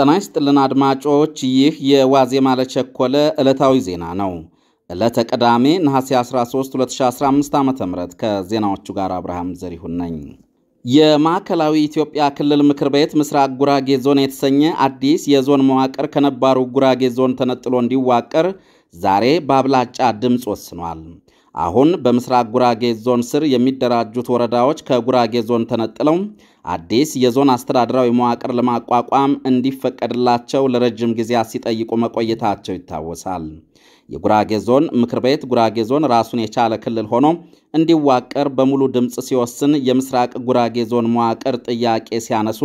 ጤና ይስጥልን አድማጮች፣ ይህ የዋዜማ ለቸኮለ ዕለታዊ ዜና ነው። ዕለተ ቅዳሜ ነሐሴ 13 2015 ዓ ም ከዜናዎቹ ጋር አብርሃም ዘሪሁን ነኝ። የማዕከላዊ ኢትዮጵያ ክልል ምክር ቤት ምስራቅ ጉራጌ ዞን የተሰኘ አዲስ የዞን መዋቅር ከነባሩ ጉራጌ ዞን ተነጥሎ እንዲዋቀር ዛሬ በአብላጫ ድምፅ ወስኗል። አሁን በምስራቅ ጉራጌ ዞን ስር የሚደራጁት ወረዳዎች ከጉራጌ ዞን ተነጥለው አዲስ የዞን አስተዳደራዊ መዋቅር ለማቋቋም እንዲፈቀድላቸው ለረጅም ጊዜ ሲጠይቁ መቆየታቸው ይታወሳል። የጉራጌ ዞን ምክር ቤት ጉራጌ ዞን ራሱን የቻለ ክልል ሆኖ እንዲዋቀር በሙሉ ድምፅ ሲወስን የምስራቅ ጉራጌ ዞን መዋቅር ጥያቄ ሲያነሱ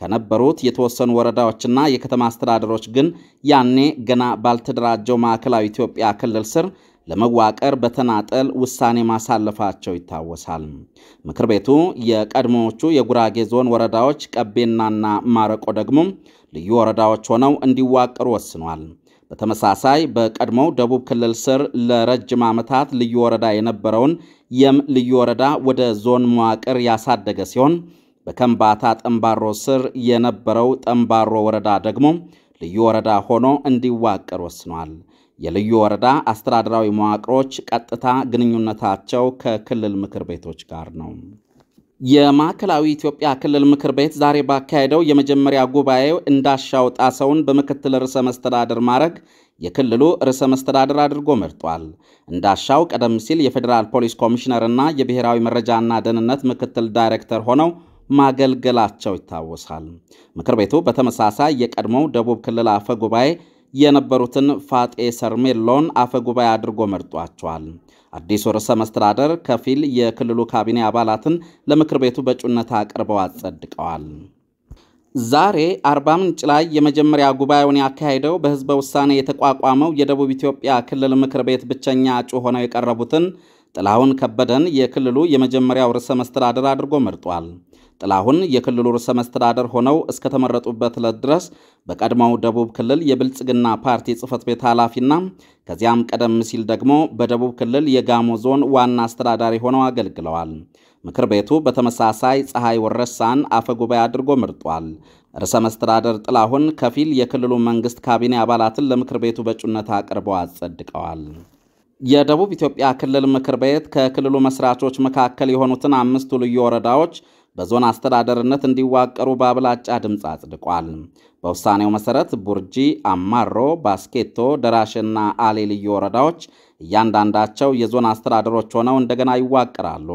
ከነበሩት የተወሰኑ ወረዳዎችና የከተማ አስተዳደሮች ግን ያኔ ገና ባልተደራጀው ማዕከላዊ ኢትዮጵያ ክልል ስር ለመዋቀር በተናጠል ውሳኔ ማሳለፋቸው ይታወሳል። ምክር ቤቱ የቀድሞዎቹ የጉራጌ ዞን ወረዳዎች ቀቤናና ማረቆ ደግሞ ልዩ ወረዳዎች ሆነው እንዲዋቀሩ ወስኗል። በተመሳሳይ በቀድሞው ደቡብ ክልል ስር ለረጅም ዓመታት ልዩ ወረዳ የነበረውን የም ልዩ ወረዳ ወደ ዞን መዋቅር ያሳደገ ሲሆን በከምባታ ጠንባሮ ስር የነበረው ጠንባሮ ወረዳ ደግሞ ልዩ ወረዳ ሆኖ እንዲዋቀር ወስኗል። የልዩ ወረዳ አስተዳደራዊ መዋቅሮች ቀጥታ ግንኙነታቸው ከክልል ምክር ቤቶች ጋር ነው። የማዕከላዊ ኢትዮጵያ ክልል ምክር ቤት ዛሬ ባካሄደው የመጀመሪያ ጉባኤው እንዳሻው ጣሰውን በምክትል ርዕሰ መስተዳድር ማድረግ የክልሉ ርዕሰ መስተዳድር አድርጎ መርጧል። እንዳሻው ቀደም ሲል የፌዴራል ፖሊስ ኮሚሽነር እና የብሔራዊ መረጃና ደህንነት ምክትል ዳይሬክተር ሆነው ማገልገላቸው ይታወሳል። ምክር ቤቱ በተመሳሳይ የቀድሞው ደቡብ ክልል አፈ ጉባኤ የነበሩትን ፋጤ ሰርሜሎን አፈ ጉባኤ አድርጎ መርጧቸዋል። አዲሱ ርዕሰ መስተዳደር ከፊል የክልሉ ካቢኔ አባላትን ለምክር ቤቱ በእጩነት አቅርበው አጸድቀዋል። ዛሬ አርባ ምንጭ ላይ የመጀመሪያ ጉባኤውን ያካሄደው በህዝበ ውሳኔ የተቋቋመው የደቡብ ኢትዮጵያ ክልል ምክር ቤት ብቸኛ እጩ ሆነው የቀረቡትን ጥላሁን ከበደን የክልሉ የመጀመሪያው ርዕሰ መስተዳደር አድርጎ መርጧል። ጥላሁን የክልሉ ርዕሰ መስተዳደር ሆነው እስከተመረጡበት ዕለት ድረስ በቀድሞው ደቡብ ክልል የብልጽግና ፓርቲ ጽህፈት ቤት ኃላፊና ከዚያም ቀደም ሲል ደግሞ በደቡብ ክልል የጋሞ ዞን ዋና አስተዳዳሪ ሆነው አገልግለዋል። ምክር ቤቱ በተመሳሳይ ፀሐይ ወረሳን አፈ ጉባኤ አድርጎ መርጧል። ርዕሰ መስተዳደር ጥላሁን ከፊል የክልሉ መንግስት ካቢኔ አባላትን ለምክር ቤቱ በእጩነት አቅርበው አጸድቀዋል። የደቡብ ኢትዮጵያ ክልል ምክር ቤት ከክልሉ መስራቾች መካከል የሆኑትን አምስቱ ልዩ ወረዳዎች በዞን አስተዳደርነት እንዲዋቀሩ በአብላጫ ድምፅ አጽድቋል። በውሳኔው መሰረት ቡርጂ፣ አማሮ፣ ባስኬቶ፣ ደራሽና አሌ ልዩ ወረዳዎች እያንዳንዳቸው የዞን አስተዳደሮች ሆነው እንደገና ይዋቅራሉ።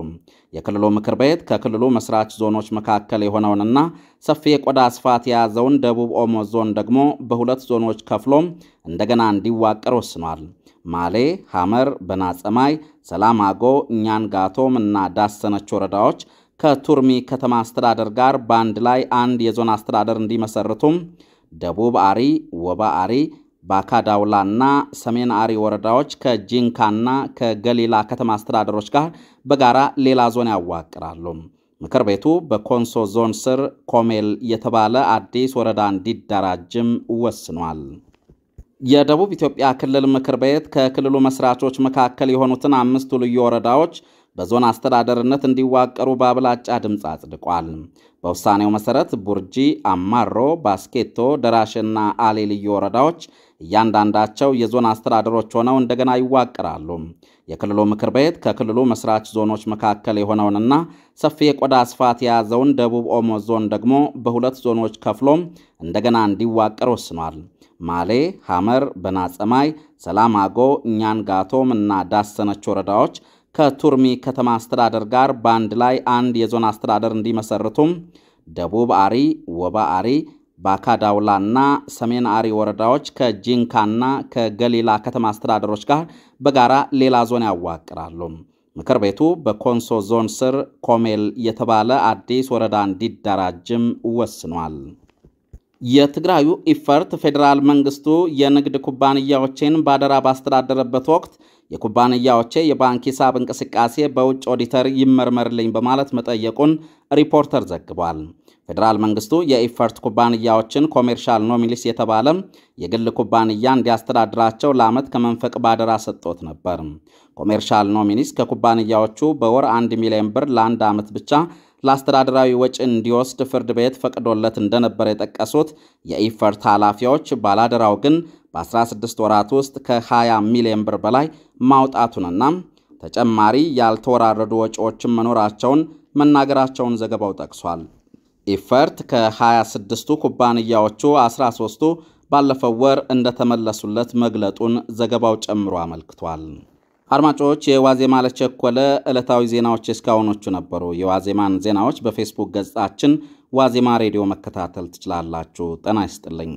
የክልሉ ምክር ቤት ከክልሉ መስራች ዞኖች መካከል የሆነውንና ሰፊ የቆዳ ስፋት የያዘውን ደቡብ ኦሞ ዞን ደግሞ በሁለት ዞኖች ከፍሎም እንደገና እንዲዋቀር ወስኗል። ማሌ፣ ሐመር፣ በናጸማይ፣ ሰላማጎ፣ እኛንጋቶም እና ዳሰነች ወረዳዎች ከቱርሚ ከተማ አስተዳደር ጋር በአንድ ላይ አንድ የዞን አስተዳደር እንዲመሰርቱም ደቡብ አሪ፣ ወባ አሪ፣ እና ሰሜን አሪ ወረዳዎች ከጂንካና ከገሊላ ከተማ አስተዳደሮች ጋር በጋራ ሌላ ዞን ያዋቅራሉ። ምክር ቤቱ በኮንሶ ዞን ስር ኮሜል የተባለ አዲስ ወረዳ እንዲደራጅም ወስኗል። የደቡብ ኢትዮጵያ ክልል ምክር ቤት ከክልሉ መስራቾች መካከል የሆኑትን አምስቱ ልዩ ወረዳዎች በዞን አስተዳደርነት እንዲዋቀሩ በአብላጫ ድምፅ አጽድቋል። በውሳኔው መሰረት ቡርጂ፣ አማሮ፣ ባስኬቶ፣ ደራሽና አሌ ልዩ ወረዳዎች እያንዳንዳቸው የዞን አስተዳደሮች ሆነው እንደገና ይዋቀራሉ። የክልሉ ምክር ቤት ከክልሉ መስራች ዞኖች መካከል የሆነውንና ሰፊ የቆዳ ስፋት የያዘውን ደቡብ ኦሞ ዞን ደግሞ በሁለት ዞኖች ከፍሎም እንደገና እንዲዋቀር ወስኗል። ማሌ፣ ሐመር፣ በናጸማይ፣ ሰላማጎ፣ እኛንጋቶም እና ዳሰነች ወረዳዎች ከቱርሚ ከተማ አስተዳደር ጋር በአንድ ላይ አንድ የዞን አስተዳደር እንዲመሰርቱም ደቡብ አሪ፣ ወባ አሪ፣ ባካዳውላ እና ሰሜን አሪ ወረዳዎች ከጂንካና ከገሊላ ከተማ አስተዳደሮች ጋር በጋራ ሌላ ዞን ያዋቅራሉ። ምክር ቤቱ በኮንሶ ዞን ስር ኮሜል የተባለ አዲስ ወረዳ እንዲደራጅም ወስኗል። የትግራዩ ኢፈርት ፌዴራል መንግስቱ የንግድ ኩባንያዎችን ባደራ ባስተዳደረበት ወቅት የኩባንያዎቼ የባንክ ሂሳብ እንቅስቃሴ በውጭ ኦዲተር ይመርመርልኝ በማለት መጠየቁን ሪፖርተር ዘግቧል። ፌዴራል መንግስቱ የኢፈርት ኩባንያዎችን ኮሜርሻል ኖሚሊስ የተባለ የግል ኩባንያ እንዲያስተዳድራቸው ለዓመት ከመንፈቅ ባደራ ሰጥቶት ነበር። ኮሜርሻል ኖሚኒስ ከኩባንያዎቹ በወር አንድ ሚሊዮን ብር ለአንድ ዓመት ብቻ ለአስተዳደራዊ ወጪ እንዲወስድ ፍርድ ቤት ፈቅዶለት እንደነበር የጠቀሱት የኢፈርት ኃላፊዎች ባላደራው ግን በ16 ወራት ውስጥ ከ20 ሚሊዮን ብር በላይ ማውጣቱንና ተጨማሪ ያልተወራረዱ ወጪዎችን መኖራቸውን መናገራቸውን ዘገባው ጠቅሷል። ኢፈርት ከ26ቱ ኩባንያዎቹ 13ቱ ባለፈው ወር እንደተመለሱለት መግለጡን ዘገባው ጨምሮ አመልክቷል። አድማጮች የዋዜማ ለቸኮለ ዕለታዊ ዜናዎች እስካሁኖቹ ነበሩ። የዋዜማን ዜናዎች በፌስቡክ ገጻችን ዋዜማ ሬዲዮ መከታተል ትችላላችሁ። ጤና ይስጥልኝ።